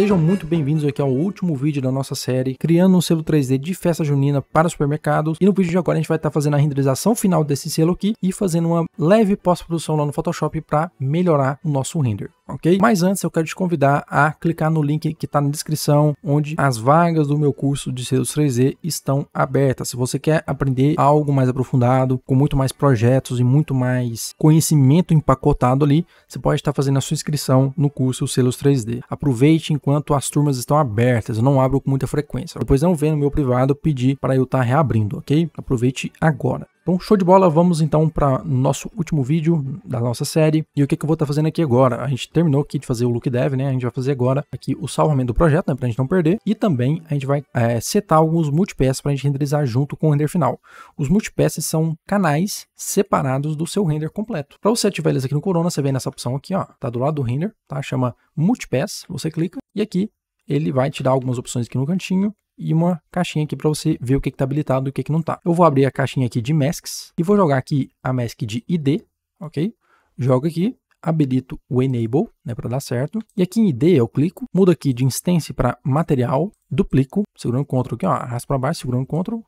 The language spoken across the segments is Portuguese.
Sejam muito bem-vindos aqui ao último vídeo da nossa série Criando um selo 3D de festa junina para supermercados e no vídeo de agora a gente vai estar fazendo a renderização final desse selo aqui e fazendo uma leve pós-produção lá no Photoshop para melhorar o nosso render ok? Mas antes eu quero te convidar a clicar no link que está na descrição, onde as vagas do meu curso de Seus 3D estão abertas. Se você quer aprender algo mais aprofundado, com muito mais projetos e muito mais conhecimento empacotado ali, você pode estar fazendo a sua inscrição no curso Selos 3D. Aproveite enquanto as turmas estão abertas, eu não abro com muita frequência. Depois não vem no meu privado pedir para eu estar reabrindo, ok? Aproveite agora. Então, show de bola, vamos então para nosso último vídeo da nossa série. E o que, que eu vou estar tá fazendo aqui agora? A gente terminou aqui de fazer o look dev, né? A gente vai fazer agora aqui o salvamento do projeto, né? Para a gente não perder. E também a gente vai é, setar alguns multipaths para a gente renderizar junto com o render final. Os multipaths são canais separados do seu render completo. Para você ativar eles aqui no Corona, você vem nessa opção aqui, ó. Tá do lado do render, tá? Chama multipass, você clica e aqui ele vai tirar algumas opções aqui no cantinho e uma caixinha aqui para você ver o que está habilitado e o que, que não está. Eu vou abrir a caixinha aqui de masks e vou jogar aqui a mask de ID, ok? Jogo aqui, habilito o Enable, né, para dar certo. E aqui em ID eu clico, mudo aqui de instance para material, duplico, segurando o Ctrl aqui, ó, arrasto para baixo, segurando o Ctrl,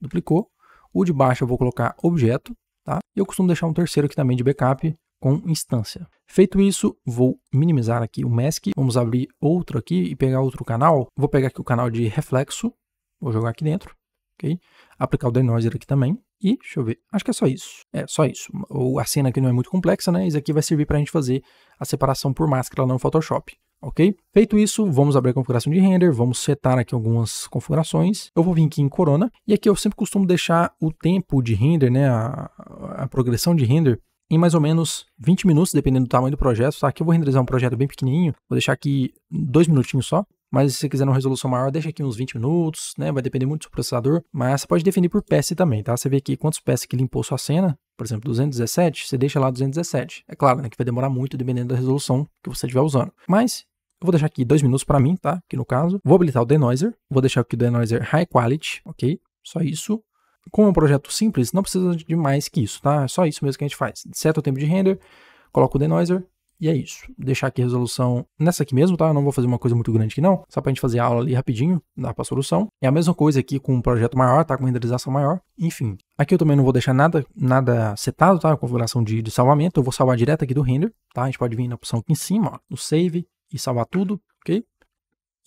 duplicou. O de baixo eu vou colocar objeto, tá? E eu costumo deixar um terceiro aqui também de backup, com instância. Feito isso, vou minimizar aqui o mask, vamos abrir outro aqui e pegar outro canal. Vou pegar aqui o canal de reflexo, vou jogar aqui dentro, ok? Aplicar o denoiser aqui também. E, deixa eu ver, acho que é só isso. É, só isso. O, a cena aqui não é muito complexa, né? Isso aqui vai servir para a gente fazer a separação por máscara lá no Photoshop ok? Feito isso, vamos abrir a configuração de render, vamos setar aqui algumas configurações. Eu vou vir aqui em Corona, e aqui eu sempre costumo deixar o tempo de render, né, a, a progressão de render em mais ou menos 20 minutos, dependendo do tamanho do projeto. Tá? Aqui eu vou renderizar um projeto bem pequenininho, vou deixar aqui dois minutinhos só. Mas se você quiser uma resolução maior, deixa aqui uns 20 minutos, né? Vai depender muito do seu processador. Mas você pode definir por PS também, tá? Você vê aqui quantos PS que limpou sua cena. Por exemplo, 217, você deixa lá 217. É claro, né? Que vai demorar muito dependendo da resolução que você estiver usando. Mas eu vou deixar aqui dois minutos para mim, tá? Aqui no caso. Vou habilitar o denoiser. Vou deixar aqui o denoiser high quality, ok? Só isso. Como é um projeto simples, não precisa de mais que isso, tá? É só isso mesmo que a gente faz. Seta o tempo de render, coloca o denoiser e é isso. Deixar aqui a resolução nessa aqui mesmo, tá? Eu não vou fazer uma coisa muito grande aqui não, só pra gente fazer a aula ali rapidinho, dá pra solução. É a mesma coisa aqui com um projeto maior, tá? Com renderização maior, enfim. Aqui eu também não vou deixar nada, nada setado, tá? A configuração de, de salvamento, eu vou salvar direto aqui do render, tá? A gente pode vir na opção aqui em cima, ó, no save e salvar tudo, ok?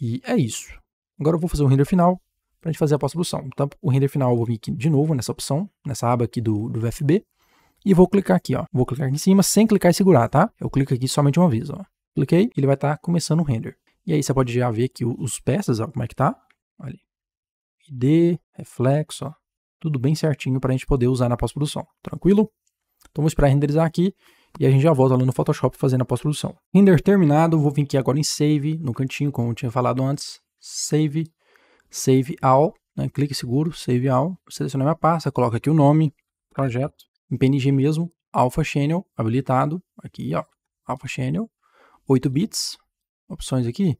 E é isso. Agora eu vou fazer o render final, para a gente fazer a pós-produção. Então, o render final, eu vou vir aqui de novo nessa opção, nessa aba aqui do, do VFB, e vou clicar aqui, ó. Vou clicar aqui em cima sem clicar e segurar, tá? Eu clico aqui somente uma vez, ó. Cliquei, ele vai estar tá começando o render. E aí você pode já ver aqui os peças, ó, como é que tá. Ali. ID, reflexo, ó. Tudo bem certinho para a gente poder usar na pós-produção, tranquilo? Então vou esperar renderizar aqui e a gente já volta lá no Photoshop fazendo a pós-produção. Render terminado, vou vir aqui agora em Save, no cantinho, como eu tinha falado antes. Save, Save All, né? clique seguro, Save All, seleciona minha pasta, coloca aqui o nome, projeto, em PNG mesmo, Alpha Channel, habilitado, aqui ó, Alpha Channel, 8 bits, opções aqui,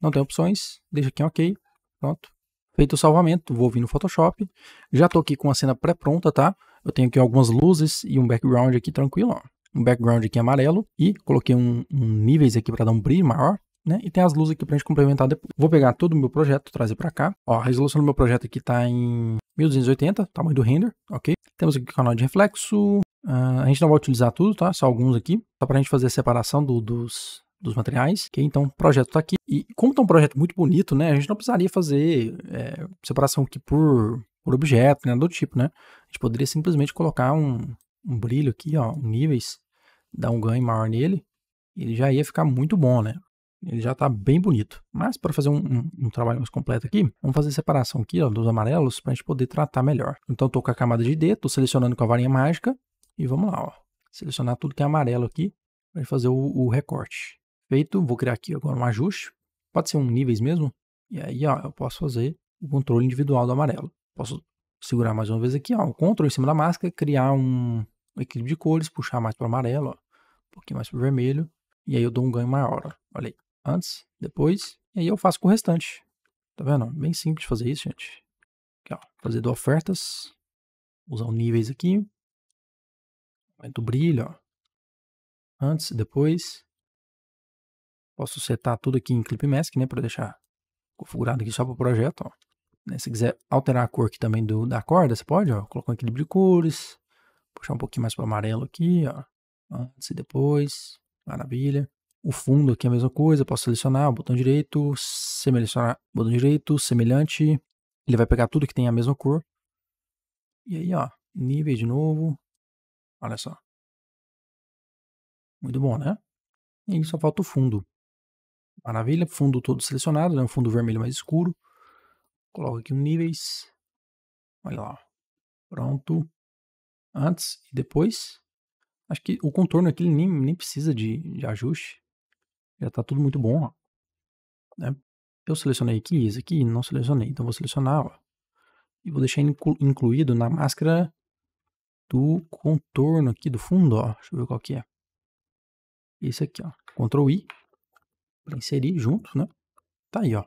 não tem opções, deixa aqui em OK, pronto. Feito o salvamento, vou vir no Photoshop, já estou aqui com a cena pré-pronta, tá? Eu tenho aqui algumas luzes e um background aqui tranquilo, ó. Um background aqui amarelo e coloquei um, um níveis aqui para dar um brilho maior né? E tem as luzes aqui pra gente complementar depois. Vou pegar todo o meu projeto, trazer pra cá. Ó, a resolução do meu projeto aqui tá em 1280, tamanho do render, ok? Temos aqui o canal de reflexo. Uh, a gente não vai utilizar tudo, tá? Só alguns aqui. Só pra gente fazer a separação do, dos, dos materiais, ok? Então o projeto tá aqui. E como tá um projeto muito bonito, né? A gente não precisaria fazer é, separação aqui por, por objeto, né? Do tipo, né? A gente poderia simplesmente colocar um, um brilho aqui, ó, um níveis, dar um ganho maior nele. Ele já ia ficar muito bom, né? ele já está bem bonito. Mas para fazer um, um, um, trabalho mais completo aqui, vamos fazer separação aqui ó, dos amarelos para a gente poder tratar melhor. Então estou com a camada de D, estou selecionando com a varinha mágica e vamos lá. Ó. Selecionar tudo que é amarelo aqui para fazer o, o, recorte. Feito, vou criar aqui agora um ajuste. Pode ser um níveis mesmo. E aí ó, eu posso fazer o controle individual do amarelo. Posso segurar mais uma vez aqui, ó, o Ctrl em cima da máscara, criar um equilíbrio de cores, puxar mais para o amarelo, ó, um pouquinho mais para o vermelho, e aí eu dou um ganho maior. Ó. Olha aí antes, depois, e aí eu faço com o restante. Tá vendo? Bem simples fazer isso, gente. Aqui, ó, fazer do ofertas, usar os níveis aqui, aumenta o brilho, ó. antes e depois. Posso setar tudo aqui em Clip Mask, né, para deixar configurado aqui só para o projeto, ó. Né, se quiser alterar a cor aqui também do, da corda, você pode, ó, colocar um equilíbrio de cores, puxar um pouquinho mais para amarelo aqui, ó, antes e depois, maravilha o fundo aqui é a mesma coisa, posso selecionar o botão direito, selecionar o botão direito, semelhante, ele vai pegar tudo que tem a mesma cor. E aí, ó, níveis de novo, olha só. Muito bom, né? E aí só falta o fundo. Maravilha, fundo todo selecionado, né? um fundo vermelho mais escuro. Coloco aqui um níveis, olha lá, pronto. Antes e depois. Acho que o contorno aqui nem, nem precisa de, de ajuste já está tudo muito bom. Ó. Né? Eu selecionei aqui, esse aqui, não selecionei. Então, vou selecionar ó, e vou deixar inclu incluído na máscara do contorno aqui do fundo. Ó. Deixa eu ver qual que é. Esse aqui, ó. Ctrl I para inserir junto, né? Tá aí, ó.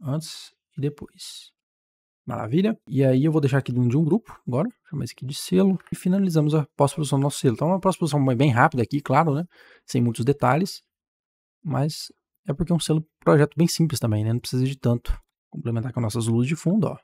Antes e depois. Maravilha. E aí eu vou deixar aqui dentro de um grupo agora. Chamar esse aqui de selo. E finalizamos a pós-produção do nosso selo. Então é uma pós-produção bem rápida aqui, claro, né? Sem muitos detalhes mas é porque é um selo projeto bem simples também, né? Não precisa de tanto. Complementar com nossas luzes de fundo, ó.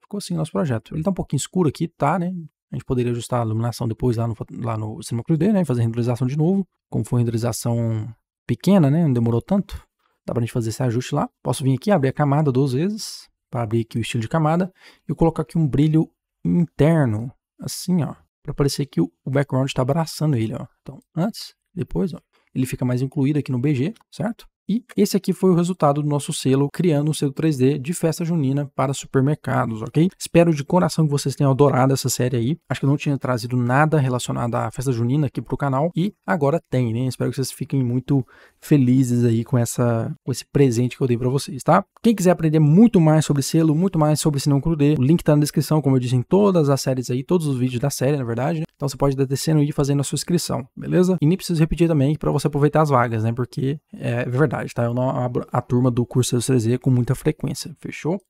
Ficou assim o nosso projeto. Ele tá um pouquinho escuro aqui, tá, né? A gente poderia ajustar a iluminação depois lá no, lá no Cinema 3D, né? Fazer a renderização de novo. Como foi uma renderização pequena, né? Não demorou tanto. Dá pra gente fazer esse ajuste lá. Posso vir aqui, abrir a camada duas vezes. para abrir aqui o estilo de camada. E colocar aqui um brilho interno. Assim, ó. para parecer que o background está abraçando ele, ó. Então, antes, depois, ó ele fica mais incluído aqui no BG, certo? E esse aqui foi o resultado do nosso selo, criando um selo 3D de festa junina para supermercados, ok? Espero de coração que vocês tenham adorado essa série aí. Acho que eu não tinha trazido nada relacionado à festa junina aqui para o canal e agora tem, né? Espero que vocês fiquem muito felizes aí com, essa, com esse presente que eu dei para vocês, tá? Quem quiser aprender muito mais sobre selo, muito mais sobre Sinão Crudê, o link tá na descrição, como eu disse, em todas as séries aí, todos os vídeos da série, na verdade, né? Então você pode descendo e fazendo a sua inscrição, beleza? E nem preciso repetir também para você aproveitar as vagas, né? Porque é, é verdade faculdade, tá? Eu não abro a turma do curso CZ com muita frequência, fechou?